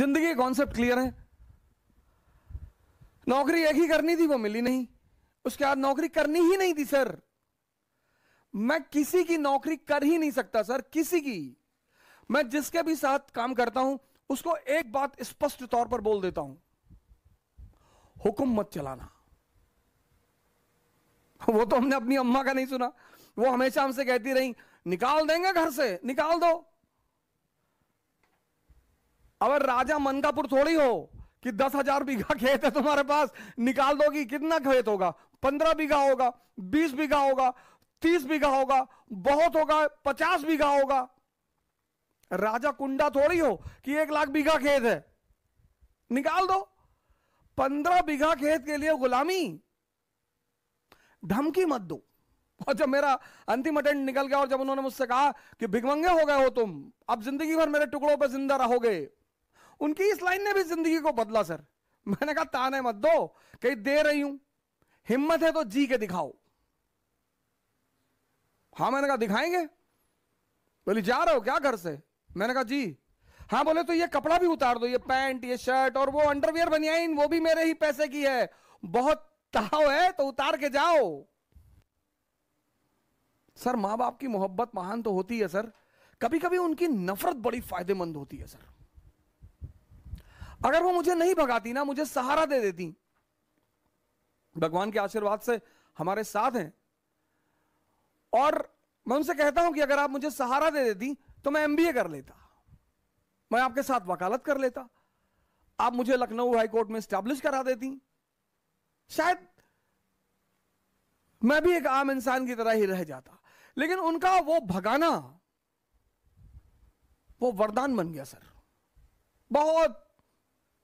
जिंदगी concept clear है नौकरी एक ही करनी थी वो मिली नहीं उसके बाद नौकरी करनी ही नहीं थी सर मैं किसी की नौकरी कर ही नहीं सकता सर किसी की मैं जिसके भी साथ काम करता हूं उसको एक बात स्पष्ट तौर पर बोल देता हूं हुक्म मत चलाना वो तो हमने अपनी अम्मा का नहीं सुना वो हमेशा हमसे कहती रही निकाल देंगे घर से निकाल दो अगर राजा मनकापुर थोड़ी हो कि दस हजार बीघा खेत है तुम्हारे पास निकाल दोगी कितना खेत होगा पंद्रह बीघा होगा बीस बीघा होगा तीस बीघा होगा बहुत होगा पचास बीघा होगा राजा कुंडा थोड़ी हो कि एक लाख बीघा खेत है निकाल दो पंद्रह बीघा खेत के लिए गुलामी धमकी मत दो और जब मेरा अंतिम अटेंड निकल गया और जब उन्होंने मुझसे कहा कि भिगमंगे हो गए हो तुम अब जिंदगी भर मेरे टुकड़ों पर जिंदा रहोगे उनकी इस लाइन ने भी जिंदगी को बदला सर मैंने कहा ताने मत दो कहीं दे रही हूं हिम्मत है तो जी के दिखाओ हाँ मैंने कहा दिखाएंगे बोली जा रहे हो क्या घर से मैंने कहा जी हाँ बोले तो ये कपड़ा भी उतार दो ये पैंट ये शर्ट और वो अंडरवियर बनिया वो भी मेरे ही पैसे की है बहुत ताव है तो उतार के जाओ सर माँ बाप की मोहब्बत महान तो होती है सर कभी कभी उनकी नफरत बड़ी फायदेमंद होती है सर अगर वो मुझे नहीं भगाती ना मुझे सहारा दे देती भगवान के आशीर्वाद से हमारे साथ हैं और मैं उनसे कहता हूं कि अगर आप मुझे सहारा दे देती तो मैं एमबीए कर लेता मैं आपके साथ वकालत कर लेता आप मुझे लखनऊ हाईकोर्ट में स्टैब्लिश करा देती शायद मैं भी एक आम इंसान की तरह ही रह जाता लेकिन उनका वो भगाना वो वरदान बन गया सर बहुत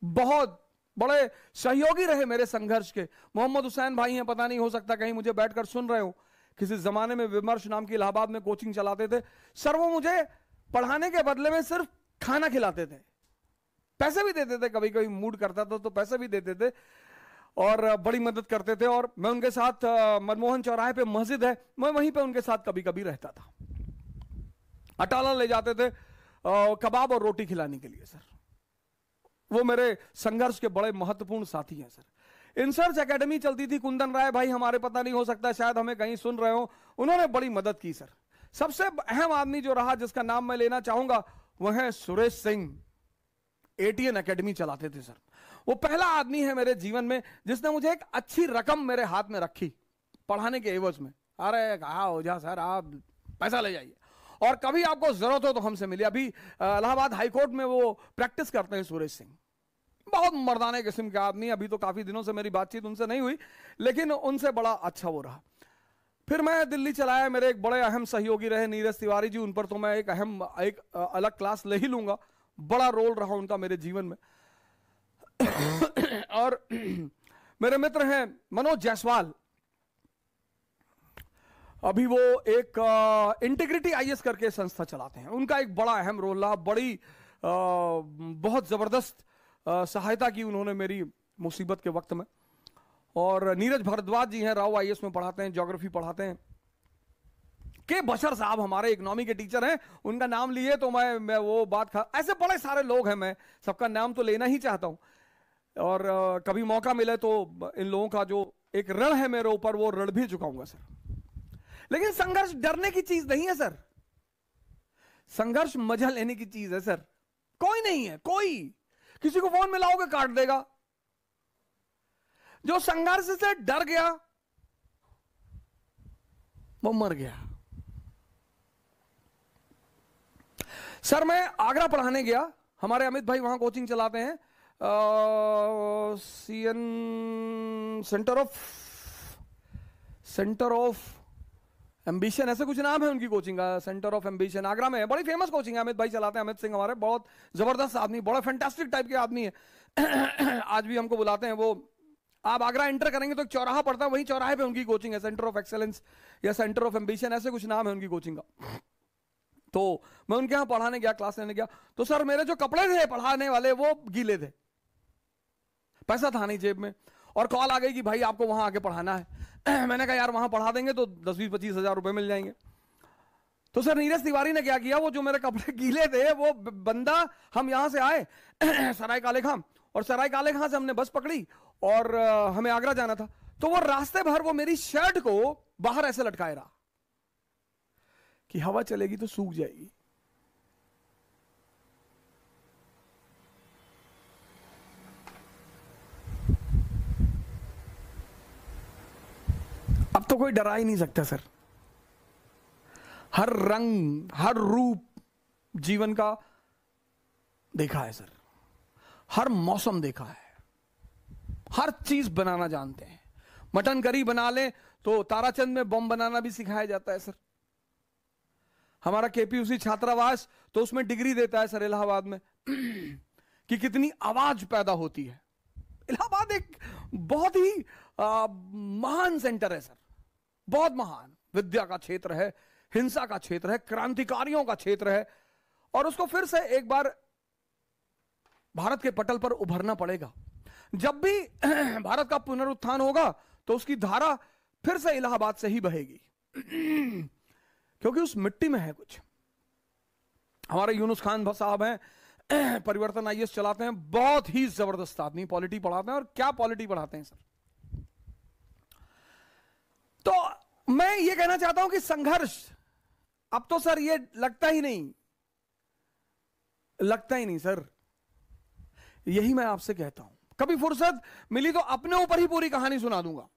बहुत बड़े सहयोगी रहे मेरे संघर्ष के मोहम्मद हुसैन भाई हैं पता नहीं हो सकता कहीं मुझे बैठकर सुन रहे हो किसी जमाने में विमर्श नाम की इलाहाबाद में कोचिंग चलाते थे सर वो मुझे पढ़ाने के बदले में सिर्फ खाना खिलाते थे पैसे भी देते थे कभी कभी मूड करता था तो पैसे भी देते थे और बड़ी मदद करते थे और मैं उनके साथ मनमोहन चौराहे पे मस्जिद है मैं वहीं पे उनके साथ कभी कभी रहता था अटाला ले जाते थे कबाब और रोटी खिलाने के लिए सर वो मेरे संघर्ष के बड़े महत्वपूर्ण साथी हैं सर इंसर्च एकेडमी चलती थी कुंदन राय भाई हमारे पता नहीं हो सकता शायद हमें कहीं सुन रहे हो उन्होंने बड़ी मदद की सर सबसे अहम आदमी जो रहा जिसका नाम मैं लेना चाहूंगा वह है सुरेश सिंह एटीएन एकेडमी चलाते थे सर वो पहला आदमी है मेरे जीवन में जिसने मुझे एक अच्छी रकम मेरे हाथ में रखी पढ़ाने के एवज में अरे कहा हो जा सर आप पैसा ले जाइए और कभी आपको जरूरत हो तो हमसे मिलिए अभी इलाहाबाद हाईकोर्ट में वो प्रैक्टिस करते हैं सुरेश सिंह बहुत मर्दाने किस्म के आदमी अभी तो काफ़ी दिनों से मेरी बातचीत उनसे नहीं हुई लेकिन उनसे बड़ा अच्छा वो रहा फिर मैं दिल्ली चलाया मेरे एक बड़े अहम सहयोगी रहे नीरज तिवारी जी उन पर तो मैं एक अहम एक अलग क्लास ले ही लूंगा बड़ा रोल रहा उनका मेरे जीवन में और मेरे मित्र हैं मनोज जायसवाल अभी वो एक इंटीग्रिटी आईएस करके संस्था चलाते हैं उनका एक बड़ा अहम रोल रहा बड़ी आ, बहुत ज़बरदस्त सहायता की उन्होंने मेरी मुसीबत के वक्त में और नीरज भरद्वाज जी हैं राव आई में पढ़ाते हैं ज्योग्राफी पढ़ाते हैं के बशर साहब हमारे इकोनॉमी के टीचर हैं उनका नाम लिए तो मैं मैं वो बात खा ऐसे बड़े सारे लोग हैं मैं सबका नाम तो लेना ही चाहता हूं और आ, कभी मौका मिले तो इन लोगों का जो एक ऋण है मेरे ऊपर वो ऋण भी चुकाऊंगा सर लेकिन संघर्ष डरने की चीज नहीं है सर संघर्ष मजा लेने की चीज है सर कोई नहीं है कोई किसी को फोन मिलाओगे काट देगा जो संघर्ष से डर गया वो मर गया सर मैं आगरा पढ़ाने गया हमारे अमित भाई वहां कोचिंग चलाते हैं C N centre of centre of ambition ऐसे कुछ नाम है उनकी कोचिंग का सेंटर ऑफ एम्बिशन आगरा में है बड़ी फेमस कोचिंग है अमित भाई चलाते हैं अमित सिंह हमारे बहुत जबरदस्त आदमी बड़ा फैंटास्टिक टाइप के आदमी है आज भी हमको बुलाते हैं वो आप आगरा एंटर करेंगे तो एक चौराहा पड़ता है वही चौराहे पे उनकी कोचिंग है सेंटर ऑफ एक्सेलेंस या सेंटर ऑफ एम्बिशन ऐसे कुछ नाम है उनकी कोचिंग का तो मैं उनके यहाँ पढ़ाने गया क्लास लेने गया तो सर मेरे जो कपड़े थे पढ़ाने वाले वो गीले थे पैसा था नहीं जेब में और कॉल आ गई कि भाई आपको वहां आके पढ़ाना है मैंने कहा यार वहां पढ़ा देंगे तो दस बीस पच्चीस हज़ार रुपए मिल जाएंगे तो सर नीरज तिवारी ने क्या किया वो जो मेरे कपड़े गीले थे वो बंदा हम यहाँ से आए सराय काले खां और सराय काले खां से हमने बस पकड़ी और हमें आगरा जाना था तो वो रास्ते भर वो मेरी शर्ट को बाहर ऐसे लटकाए रहा कि हवा चलेगी तो सूख जाएगी कोई डरा ही नहीं सकता सर हर रंग हर रूप जीवन का देखा है सर हर मौसम देखा है हर चीज बनाना जानते हैं मटन करी बना ले तो ताराचंद में बम बनाना भी सिखाया जाता है सर हमारा केपीयूसी छात्रावास तो उसमें डिग्री देता है सर इलाहाबाद में कि कितनी आवाज पैदा होती है इलाहाबाद एक बहुत ही आ, महान सेंटर है सर बहुत महान विद्या का क्षेत्र है हिंसा का क्षेत्र है क्रांतिकारियों का क्षेत्र है और उसको फिर से एक बार भारत के पटल पर उभरना पड़ेगा जब भी भारत का पुनरुत्थान होगा तो उसकी धारा फिर से इलाहाबाद से ही बहेगी क्योंकि उस मिट्टी में है कुछ हमारे यूनुस खान साहब हैं परिवर्तन आईएस चलाते हैं बहुत ही जबरदस्त आदमी पॉलिटी पढ़ाते हैं और क्या पॉलिटी पढ़ाते हैं सर मैं ये कहना चाहता हूं कि संघर्ष अब तो सर ये लगता ही नहीं लगता ही नहीं सर यही मैं आपसे कहता हूं कभी फुर्सत मिली तो अपने ऊपर ही पूरी कहानी सुना दूंगा